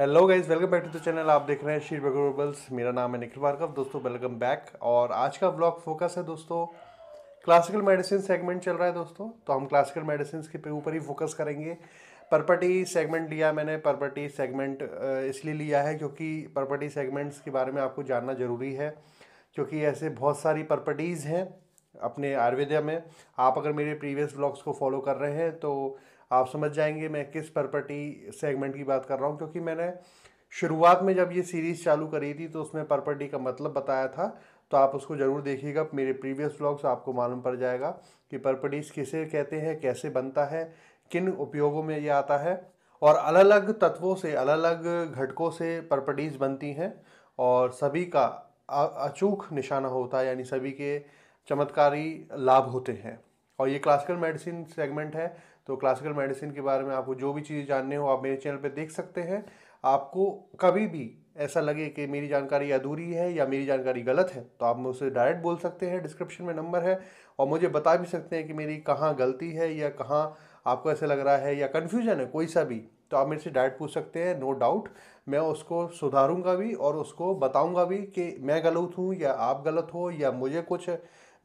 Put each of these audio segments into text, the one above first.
Hello guys welcome back to the channel आप देख रहे हैं शीर बगोबल्स मेरा नाम है निखिल भार्गव दोस्तों वेलकम बैक और आज का ब्लॉग फोकस है दोस्तों क्लासिकल मेडिसिन सेगमेंट चल रहा है दोस्तों तो हम क्लासिकल मेडिसिन के ऊपर ही फोकस करेंगे परपटी सेगमेंट लिया मैंने परपटी सेगमेंट इसलिए लिया है क्योंकि परपटी सेगमेंट्स के बारे में आपको जानना ज़रूरी है क्योंकि ऐसे बहुत सारी परपटीज़ हैं अपने आयुर्वेदा में आप अगर मेरे प्रीवियस ब्लॉग्स को फॉलो कर रहे हैं तो आप समझ जाएंगे मैं किस प्रॉपर्टी सेगमेंट की बात कर रहा हूँ क्योंकि मैंने शुरुआत में जब ये सीरीज़ चालू करी थी तो उसमें प्रॉपर्टी का मतलब बताया था तो आप उसको ज़रूर देखिएगा मेरे प्रीवियस ब्लॉग्स आपको मालूम पड़ जाएगा कि प्रॉपर्टीज़ किसे कहते हैं कैसे बनता है किन उपयोगों में ये आता है और अलग अलग तत्वों से अलग अलग घटकों से प्रॉपर्टीज़ बनती हैं और सभी का अचूक निशाना होता है यानी सभी के चमत्कारी लाभ होते हैं और ये क्लासिकल मेडिसिन सेगमेंट है तो क्लासिकल मेडिसिन के बारे में आपको जो भी चीज़ जानने हो आप मेरे चैनल पर देख सकते हैं आपको कभी भी ऐसा लगे कि मेरी जानकारी अधूरी है या मेरी जानकारी गलत है तो आप मुझसे डायरेक्ट बोल सकते हैं डिस्क्रिप्शन में नंबर है और मुझे बता भी सकते हैं कि मेरी कहाँ गलती है या कहाँ आपको ऐसा लग रहा है या कन्फ्यूजन है कोई सा भी तो आप मेरे से डायरेक्ट पूछ सकते हैं नो डाउट मैं उसको सुधारूंगा भी और उसको बताऊंगा भी कि मैं गलत हूँ या आप गलत हो या मुझे कुछ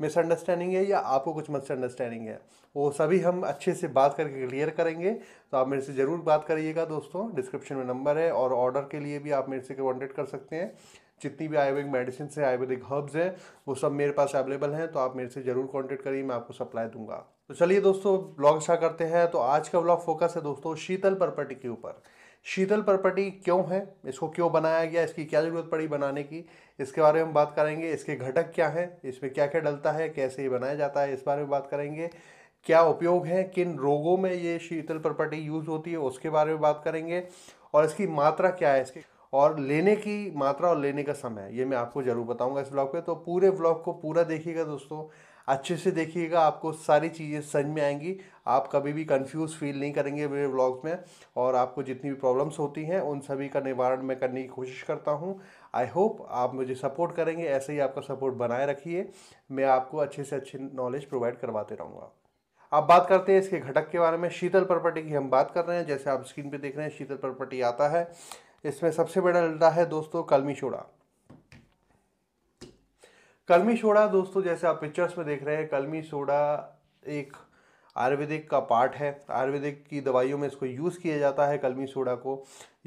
मिसअंडरस्टैंडिंग है या आपको कुछ मिसअंडरस्टैंडिंग है वो सभी हम अच्छे से बात करके क्लियर करेंगे तो आप मेरे से ज़रूर बात करिएगा दोस्तों डिस्क्रिप्शन में नंबर है और ऑर्डर के लिए भी आप मेरे से कॉन्टेक्ट कर सकते हैं जितनी भी आयुर्वेदिक मेडिसिन है आयुर्वेदिक हर्ब्स हैं वो सब मेरे पास अवेलेबल हैं तो आप मेरे से ज़रूर कॉन्टेक्ट करिए मैं आपको सप्लाई दूंगा तो चलिए दोस्तों ब्लॉग स्टार्ट करते हैं तो आज का ब्लॉग फोकस है दोस्तों शीतल प्रॉपर्टी के ऊपर शीतल प्रॉपर्टी क्यों है इसको क्यों बनाया गया इसकी क्या ज़रूरत पड़ी बनाने की इसके बारे में हम बात करेंगे इसके घटक क्या हैं इसमें क्या क्या डलता है कैसे ये बनाया जाता है इस बारे में बात करेंगे क्या उपयोग है किन रोगों में ये शीतल प्रॉपर्टी यूज़ होती है उसके बारे में बात करेंगे और इसकी मात्रा क्या है इसकी और लेने की मात्रा और लेने का समय ये मैं आपको ज़रूर बताऊंगा इस ब्लॉग पे तो पूरे ब्लॉग को पूरा देखिएगा दोस्तों अच्छे से देखिएगा आपको सारी चीज़ें समझ में आएंगी आप कभी भी कंफ्यूज फील नहीं करेंगे मेरे ब्लॉग्स में और आपको जितनी भी प्रॉब्लम्स होती हैं उन सभी का निवारण मैं करने की कोशिश करता हूँ आई होप आप मुझे सपोर्ट करेंगे ऐसे ही आपका सपोर्ट बनाए रखिए मैं आपको अच्छे से अच्छे नॉलेज प्रोवाइड करवाते रहूँगा अब बात करते हैं इसके घटक के बारे में शीतल प्रॉपर्टी की हम बात कर रहे हैं जैसे आप स्क्रीन पर देख रहे हैं शीतल प्रॉपर्टी आता है इसमें सबसे बड़ा लड़ा है दोस्तों कलमी चूड़ा कलमी सोडा दोस्तों जैसे आप पिक्चर्स में देख रहे हैं कलमी सोडा एक आयुर्वेदिक का पार्ट है आयुर्वेदिक की दवाइयों में इसको यूज़ किया जाता है कलमी सोडा को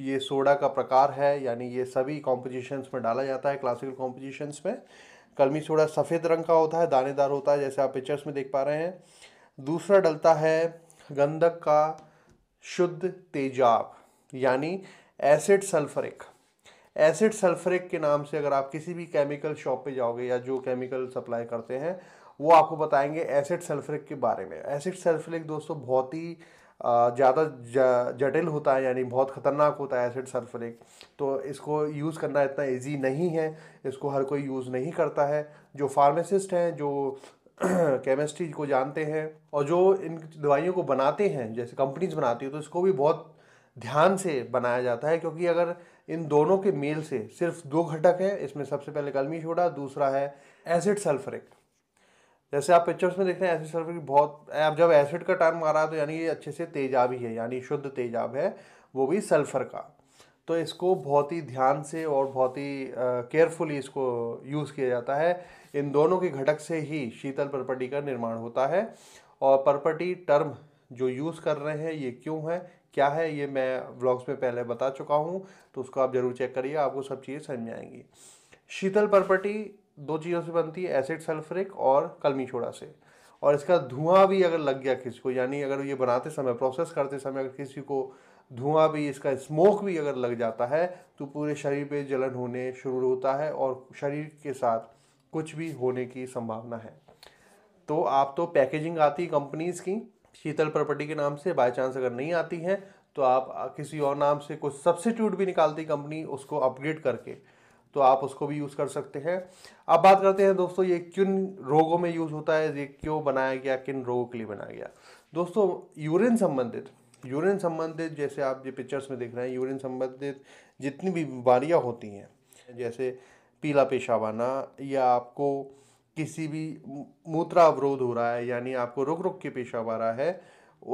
ये सोडा का प्रकार है यानी ये सभी कॉम्पोजिशंस में डाला जाता है क्लासिकल कॉम्पोजिशंस में कलमी सोडा सफ़ेद रंग का होता है दानेदार होता है जैसे आप पिक्चर्स में देख पा रहे हैं दूसरा डलता है गंधक का शुद्ध तेजाब यानी एसिड सल्फरिक एसिड सल्फरिक के नाम से अगर आप किसी भी केमिकल शॉप पे जाओगे या जो केमिकल सप्लाई करते हैं वो आपको बताएंगे एसिड सल्फ्रिक के बारे में एसिड सल्फरिक दोस्तों बहुत ही ज़्यादा जटिल होता है यानी बहुत ख़तरनाक होता है एसिड सल्फरिक तो इसको यूज़ करना इतना इजी नहीं है इसको हर कोई यूज़ नहीं करता है जो फार्मासिस्ट हैं जो केमिस्ट्री को जानते हैं और जो इन दवाइयों को बनाते हैं जैसे कंपनीज बनाती है तो इसको भी बहुत ध्यान से बनाया जाता है क्योंकि अगर इन दोनों के मेल से सिर्फ दो घटक हैं इसमें सबसे पहले कलमी छोड़ा दूसरा है एसिड सल्फरिक जैसे आप पिक्चर्स में देखते हैं एसिड सल्फरिक बहुत अब जब एसिड का टर्म आ रहा है तो यानी ये अच्छे से तेजाब ही है यानी शुद्ध तेजाब है वो भी सल्फ़र का तो इसको बहुत ही ध्यान से और बहुत ही केयरफुली इसको यूज़ किया जाता है इन दोनों के घटक से ही शीतल प्रपर्टी का निर्माण होता है और प्रपर्टी टर्म जो यूज़ कर रहे हैं ये क्यों है क्या है ये मैं व्लॉग्स में पहले बता चुका हूँ तो उसको आप ज़रूर चेक करिए आपको सब चीज़ें समझ आएंगी शीतल प्रॉपर्टी दो चीज़ों से बनती है एसिड सल्फ्रिक और कलमी छोड़ा से और इसका धुआं भी अगर लग गया किसी को यानी अगर ये बनाते समय प्रोसेस करते समय अगर किसी को धुआं भी इसका स्मोक भी अगर लग जाता है तो पूरे शरीर पे जलन होने शुरू होता है और शरीर के साथ कुछ भी होने की संभावना है तो आप तो पैकेजिंग आती कंपनीज़ की शीतल प्रॉपर्टी के नाम से बाय चांस अगर नहीं आती हैं तो आप किसी और नाम से कुछ सब्सिट्यूट भी निकालती कंपनी उसको अपग्रेड करके तो आप उसको भी यूज़ कर सकते हैं अब बात करते हैं दोस्तों ये किन रोगों में यूज़ होता है ये क्यों बनाया गया किन रोगों के लिए बनाया गया दोस्तों यूरिन संबंधित यूरिन संबंधित जैसे आप ये पिक्चर्स में देख रहे हैं यूरिन संबंधित जितनी भी बीमारियाँ होती हैं जैसे पीला पेशाब आना या आपको किसी भी मूत्रा अवरोध हो रहा है यानी आपको रुक रुक के पेशाब आ रहा है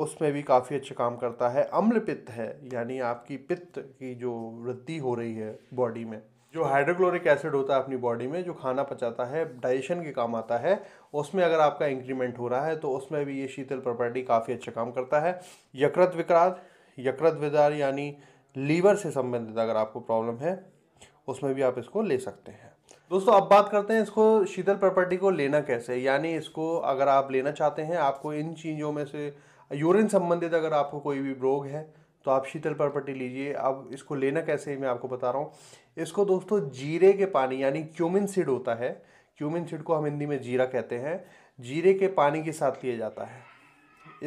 उसमें भी काफ़ी अच्छा काम करता है अम्ल पित्त है यानी आपकी पित्त की जो वृद्धि हो रही है बॉडी में जो हाइड्रोक्लोरिक एसिड होता है अपनी बॉडी में जो खाना पचाता है डाइजेशन के काम आता है उसमें अगर आपका इंक्रीमेंट हो रहा है तो उसमें भी ये शीतल प्रॉपर्टी काफ़ी अच्छा काम करता है यकृत विकार यकृत विदार यानी लीवर से संबंधित अगर आपको प्रॉब्लम है उसमें भी आप इसको ले सकते हैं दोस्तों अब बात करते हैं इसको शीतल प्रॉपर्टी को लेना कैसे यानी इसको अगर आप लेना चाहते हैं आपको इन चीज़ों में से यूरिन संबंधित अगर आपको कोई भी रोग है तो आप शीतल प्रॉपर्टी लीजिए अब इसको लेना कैसे मैं आपको बता रहा हूँ इसको दोस्तों जीरे के पानी यानी क्यूमिन सीड होता है क्यूमिन सीड को हम हिंदी में जीरा कहते हैं जीरे के पानी के साथ लिया जाता है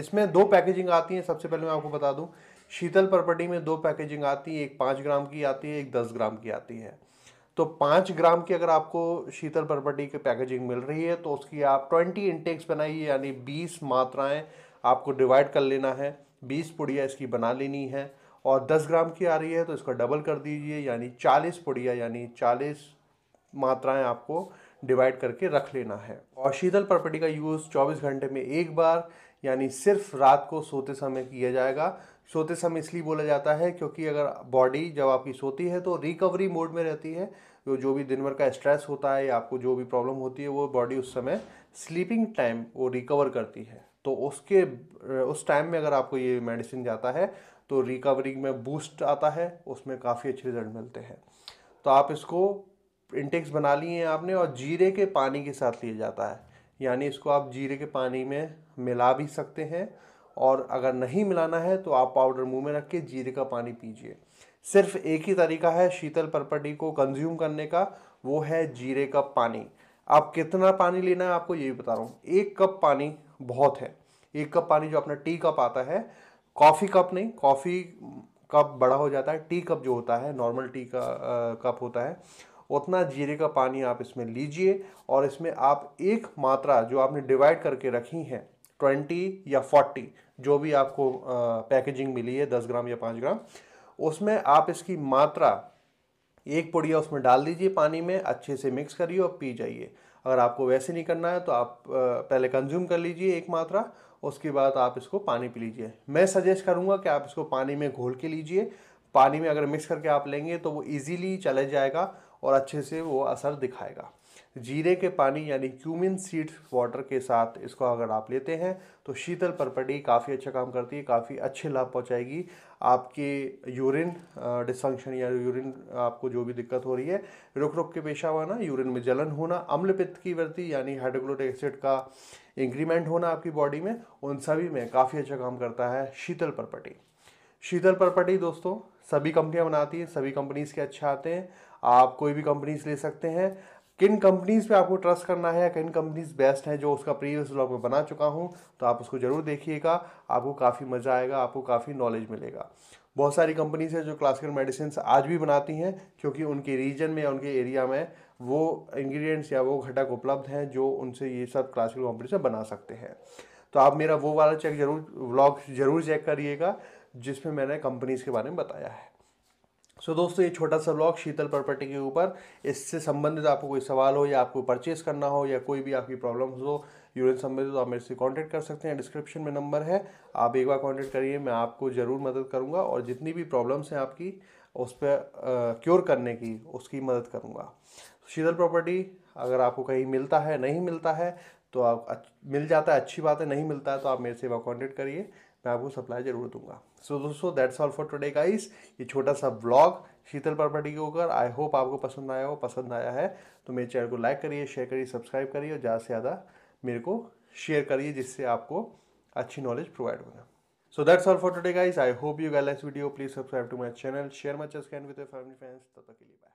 इसमें दो पैकेजिंग आती है सबसे पहले मैं आपको बता दूँ शीतल प्रॉपर्टी में दो पैकेजिंग आती है एक पाँच ग्राम की आती है एक दस ग्राम की आती है तो पाँच ग्राम की अगर आपको शीतल बरबटी की पैकेजिंग मिल रही है तो उसकी आप ट्वेंटी इंटेक्स बनाइए यानी बीस मात्राएँ आपको डिवाइड कर लेना है बीस पुड़िया इसकी बना लेनी है और दस ग्राम की आ रही है तो इसका डबल कर दीजिए यानी चालीस पुड़िया यानी चालीस मात्राएँ आपको डिवाइड करके रख लेना है और शीतल प्रॉपर्टी का यूज़ 24 घंटे में एक बार यानी सिर्फ रात को सोते समय किया जाएगा सोते समय इसलिए बोला जाता है क्योंकि अगर बॉडी जब आपकी सोती है तो रिकवरी मोड में रहती है जो भी दिन भर का स्ट्रेस होता है या आपको जो भी प्रॉब्लम होती है वो बॉडी उस समय स्लीपिंग टाइम वो रिकवर करती है तो उसके उस टाइम में अगर आपको ये मेडिसिन जाता है तो रिकवरी में बूस्ट आता है उसमें काफ़ी अच्छे रिजल्ट मिलते हैं तो आप इसको इंटेक्स बना लिए हैं आपने और जीरे के पानी के साथ लिया जाता है यानी इसको आप जीरे के पानी में मिला भी सकते हैं और अगर नहीं मिलाना है तो आप पाउडर मुंह में रख के जीरे का पानी पीजिए सिर्फ एक ही तरीका है शीतल परपटी को कंज्यूम करने का वो है जीरे का पानी आप कितना पानी लेना है आपको ये भी बता रहा हूँ एक कप पानी बहुत है एक कप पानी जो अपना टी कप आता है कॉफ़ी कप नहीं कॉफ़ी कप बड़ा हो जाता है टी कप जो होता है नॉर्मल टी का आ, कप होता है उतना जीरे का पानी आप इसमें लीजिए और इसमें आप एक मात्रा जो आपने डिवाइड करके रखी है ट्वेंटी या फोर्टी जो भी आपको आ, पैकेजिंग मिली है दस ग्राम या पाँच ग्राम उसमें आप इसकी मात्रा एक पुड़िया उसमें डाल दीजिए पानी में अच्छे से मिक्स करिए और पी जाइए अगर आपको वैसे नहीं करना है तो आप पहले कंज्यूम कर लीजिए एक मात्रा उसके बाद आप इसको पानी पी लीजिए मैं सजेस्ट करूँगा कि आप इसको पानी में घोल के लीजिए पानी में अगर मिक्स करके आप लेंगे तो वो इजीली चले जाएगा और अच्छे से वो असर दिखाएगा जीरे के पानी यानी क्यूमिन सीड वाटर के साथ इसको अगर आप लेते हैं तो शीतल परपटी काफ़ी अच्छा काम करती है काफ़ी अच्छे लाभ पहुंचाएगी आपके यूरिन डिसफंक्शन या यूरिन आपको जो भी दिक्कत हो रही है रुक रुक के पेशा आना यूरिन में जलन होना अम्लपित्त की वृद्धि यानी हाइड्रोक्लोरिक एसिड का इंक्रीमेंट होना आपकी बॉडी में उन सभी में काफ़ी अच्छा काम करता है शीतल परपटी शीतल परपटी दोस्तों सभी कंपनियां बनाती हैं सभी कंपनीज़ के अच्छे आते हैं आप कोई भी कंपनीज ले सकते हैं किन कंपनीज़ पे आपको ट्रस्ट करना है किन कंपनीज़ बेस्ट हैं जो उसका प्रीवियस ब्लॉग में बना चुका हूँ तो आप उसको ज़रूर देखिएगा आपको काफ़ी मज़ा आएगा आपको काफ़ी नॉलेज मिलेगा बहुत सारी कंपनीज़ हैं जो क्लासिकल मेडिसिन आज भी बनाती हैं क्योंकि उनके रीजन में या उनके एरिया में वो इंग्रेडिएंट्स या वो घटक उपलब्ध हैं जो उनसे ये सब क्लासिकल कंपनी से बना सकते हैं तो आप मेरा वो वाला चेक जरूर व्लॉग ज़रूर चेक करिएगा जिसमें मैंने कंपनीज़ के बारे में बताया है सो so, दोस्तों ये छोटा सा ब्लॉग शीतल प्रॉपर्टी के ऊपर इससे संबंधित आपको कोई सवाल हो या आपको परचेज़ करना हो या कोई भी आपकी प्रॉब्लम हो यूरिन संबंधित आप मेरे से कांटेक्ट कर सकते हैं डिस्क्रिप्शन में नंबर है आप एक बार कांटेक्ट करिए मैं आपको ज़रूर मदद करूँगा और जितनी भी प्रॉब्लम्स हैं आपकी उस पर क्योर करने की उसकी मदद करूँगा शीतल प्रॉपर्टी अगर आपको कहीं मिलता है नहीं मिलता है तो आप मिल जाता है अच्छी बात है नहीं मिलता है तो आप मेरे से बार कॉन्टैक्ट करिए मैं आपको सप्लाई जरूर दूंगा सो दोस्तों that's all for today guys ये छोटा सा ब्लॉग शीतल प्रॉपर्टी के ऊपर आई होप आपको पसंद आया हो पसंद आया है तो मेरे चैनल को लाइक करिए शेयर करिए सब्सक्राइब करिए और ज़्यादा से ज़्यादा मेरे को शेयर करिए जिससे आपको अच्छी नॉलेज प्रोवाइड होगा so that's all for today guys. I hope you गैलेंस video please subscribe to my channel share much as can with family friends तब तक के लिए बाय